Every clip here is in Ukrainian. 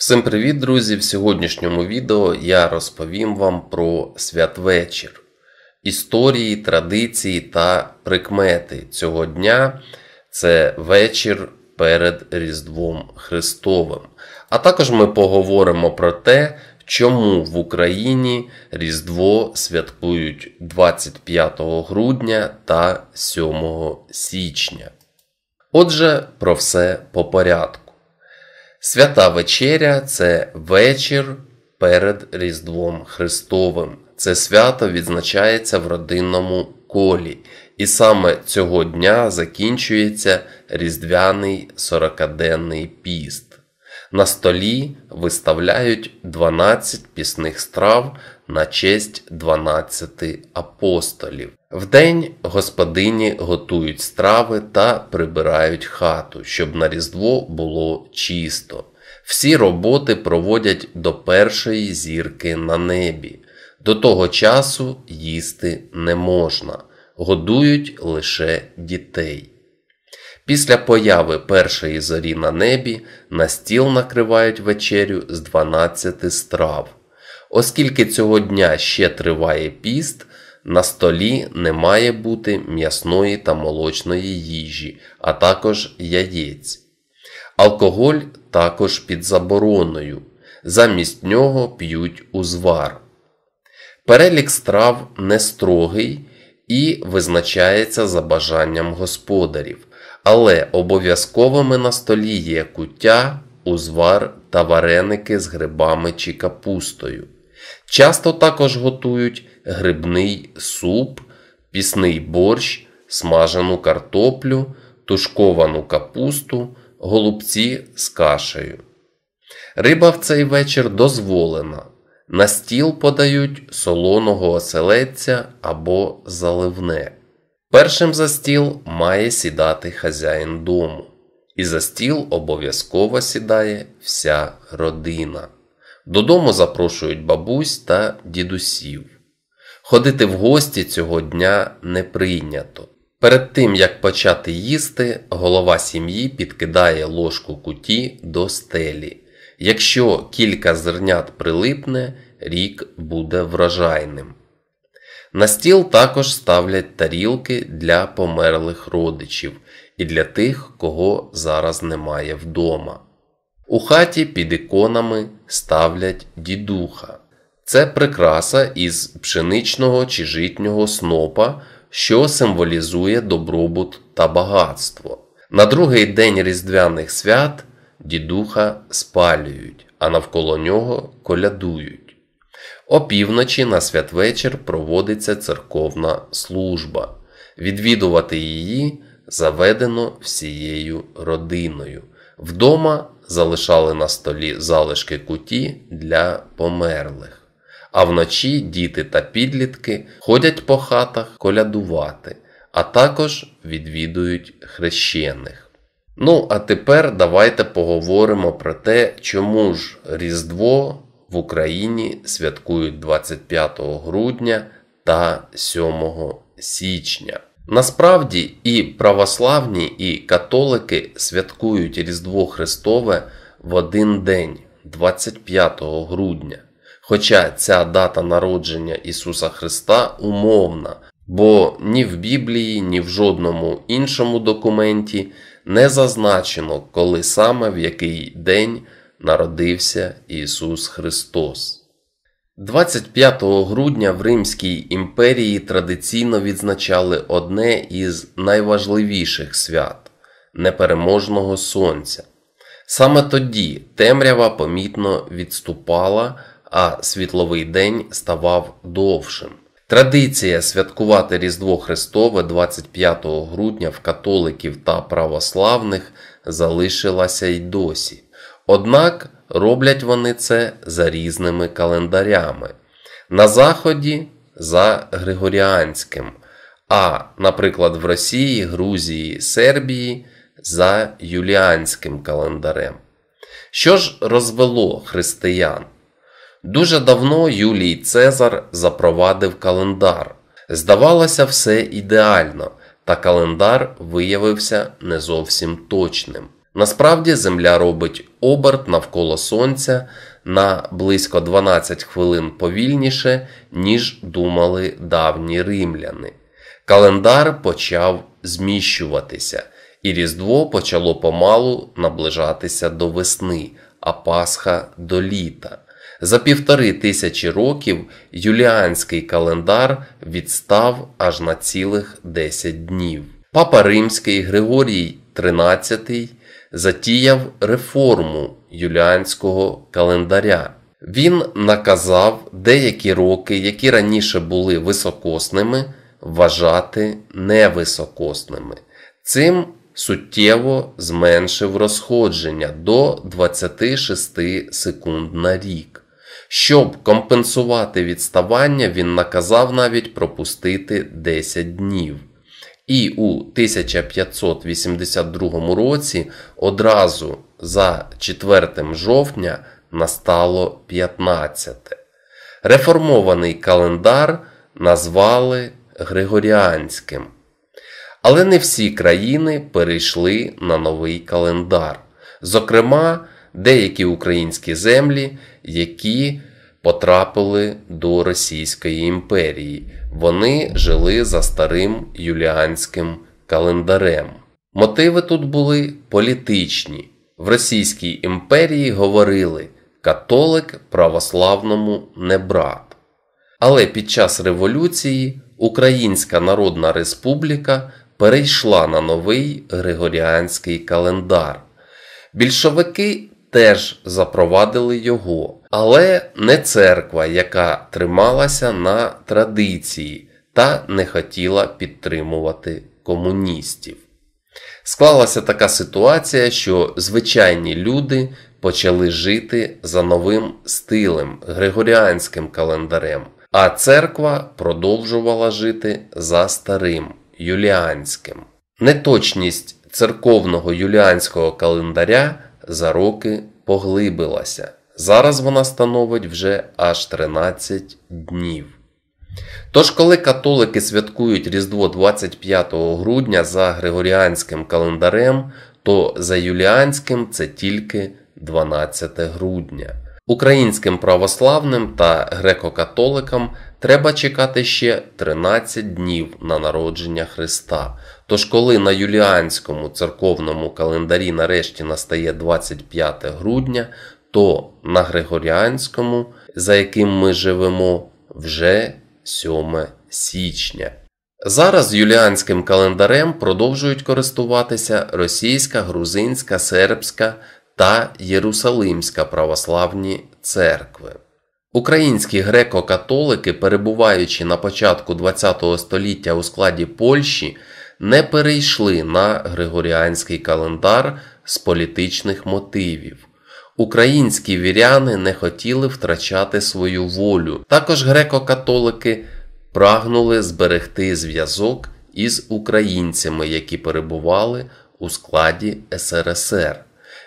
Всім привіт, друзі! В сьогоднішньому відео я розповім вам про святвечір, історії, традиції та прикмети цього дня. Це вечір перед Різдвом Христовим. А також ми поговоримо про те, чому в Україні Різдво святкують 25 грудня та 7 січня. Отже, про все по порядку. Свята вечеря це вечір перед Різдвом Христовим. Це свято відзначається в родинному колі, і саме цього дня закінчується різдвяний 40-денний піст. На столі виставляють 12 пісних страв на честь 12 апостолів. Вдень господині готують страви та прибирають хату, щоб на різдво було чисто. Всі роботи проводять до першої зірки на небі. До того часу їсти не можна, годують лише дітей. Після появи першої зорі на небі на стіл накривають вечерю з 12 страв. Оскільки цього дня ще триває піст, на столі не має бути м'ясної та молочної їжі, а також яєць. Алкоголь також під забороною. Замість нього п'ють узвар. Перелік страв не строгий і визначається за бажанням господарів. Але обов'язковими на столі є куття, узвар та вареники з грибами чи капустою. Часто також готують грибний суп, пісний борщ, смажену картоплю, тушковану капусту, голубці з кашею. Риба в цей вечір дозволена. На стіл подають солоного оселедця або заливне. Першим за стіл має сідати хазяїн дому, і за стіл обов'язково сідає вся родина. Додому запрошують бабусь та дідусів. Ходити в гості цього дня не прийнято. Перед тим як почати їсти, голова сім'ї підкидає ложку куті до стелі. Якщо кілька зернят прилипне, рік буде вражайним. На стіл також ставлять тарілки для померлих родичів і для тих, кого зараз немає вдома. У хаті під іконами ставлять дідуха. Це прикраса із пшеничного чи житнього снопа, що символізує добробут та багатство. На другий день Різдвяних свят дідуха спалюють, а навколо нього колядують. Опівночі на святвечір проводиться церковна служба. Відвідувати її заведено всією родиною. Вдома залишали на столі залишки куті для померлих. А вночі діти та підлітки ходять по хатах колядувати, а також відвідують хрещених. Ну, а тепер давайте поговоримо про те, чому ж Різдво в Україні святкують 25 грудня та 7 січня. Насправді і православні, і католики святкують Різдво Христове в один день, 25 грудня. Хоча ця дата народження Ісуса Христа умовна, бо ні в Біблії, ні в жодному іншому документі не зазначено, коли саме в який день народився Ісус Христос. 25 грудня в Римській імперії традиційно відзначали одне із найважливіших свят непереможного сонця. Саме тоді темрява помітно відступала, а світловий день ставав довшим. Традиція святкувати Різдво Христове 25 грудня в католиків та православних залишилася й досі. Однак Роблять вони це за різними календарями. На Заході за Григоріанським, а, наприклад, в Росії, Грузії, Сербії за Юліанським календарем. Що ж розвело християн? Дуже давно Юлій Цезар запровадив календар. Здавалося, все ідеально, та календар виявився не зовсім точним. Насправді Земля робить оберт навколо Сонця на близько 12 хвилин повільніше, ніж думали давні римляни. Календар почав зміщуватися, і Різдво почало помалу наближатися до весни, а Пасха до літа. За півтори тисячі років юліанський календар відстав аж на цілих 10 днів. Папа Римський Григорій XIII затіяв реформу юліанського календаря. Він наказав деякі роки, які раніше були високосними, вважати невисокосними. Цим суттєво зменшив розходження до 26 секунд на рік. Щоб компенсувати відставання, він наказав навіть пропустити 10 днів. І у 1582 році одразу за 4 жовтня настало 15. Реформований календар назвали Григоріанським. Але не всі країни перейшли на новий календар. Зокрема, деякі українські землі, які потрапили до Російської імперії. Вони жили за старим юліанським календарем. Мотиви тут були політичні. В Російській імперії говорили католик православному не брат. Але під час революції Українська Народна Республіка перейшла на новий Григоріанський календар. Більшовики теж запровадили його але не церква, яка трималася на традиції та не хотіла підтримувати комуністів. Склалася така ситуація, що звичайні люди почали жити за новим стилем, григоріанським календарем, а церква продовжувала жити за старим юліанським. Неточність церковного юліанського календаря за роки поглибилася. Зараз вона становить вже аж 13 днів. Тож, коли католики святкують Різдво 25 грудня за Григоріанським календарем, то за Юліанським це тільки 12 грудня. Українським православним та греко-католикам треба чекати ще 13 днів на народження Христа. Тож, коли на юліанському церковному календарі нарешті настає 25 грудня, то на Григоріанському, за яким ми живемо, вже 7 січня. Зараз юліанським календарем продовжують користуватися російська, грузинська, сербська та Єрусалимська православні церкви. Українські греко-католики, перебуваючи на початку ХХ століття у складі Польщі, не перейшли на григоріанський календар з політичних мотивів. Українські віряни не хотіли втрачати свою волю. Також греко-католики прагнули зберегти зв'язок із українцями, які перебували у складі СРСР.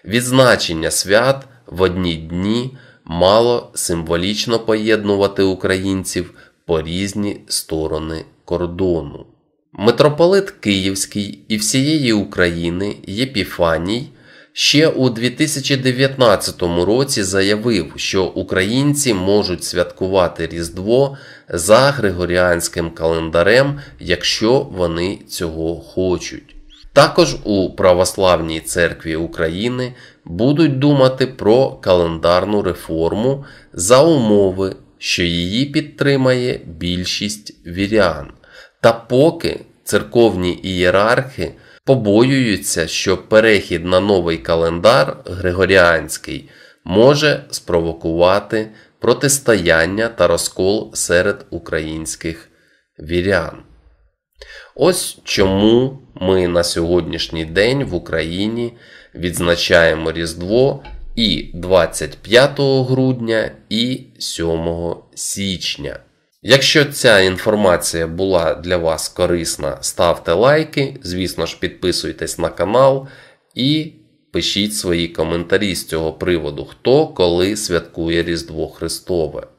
Відзначення свят в одні дні мало символічно поєднувати українців по різні сторони кордону. Митрополит Київський і всієї України Єпіфаній ще у 2019 році заявив, що українці можуть святкувати Різдво за григоріанським календарем, якщо вони цього хочуть. Також у Православній церкві України будуть думати про календарну реформу за умови, що її підтримає більшість вірян. Та поки церковні ієрархи побоюються, що перехід на новий календар Григоріанський може спровокувати протистояння та розкол серед українських вірян. Ось чому ми на сьогоднішній день в Україні відзначаємо Різдво і 25 грудня і 7 січня. Якщо ця інформація була для вас корисна, ставте лайки, звісно ж, підписуйтесь на канал і пишіть свої коментарі з цього приводу, хто коли святкує Різдво Христове.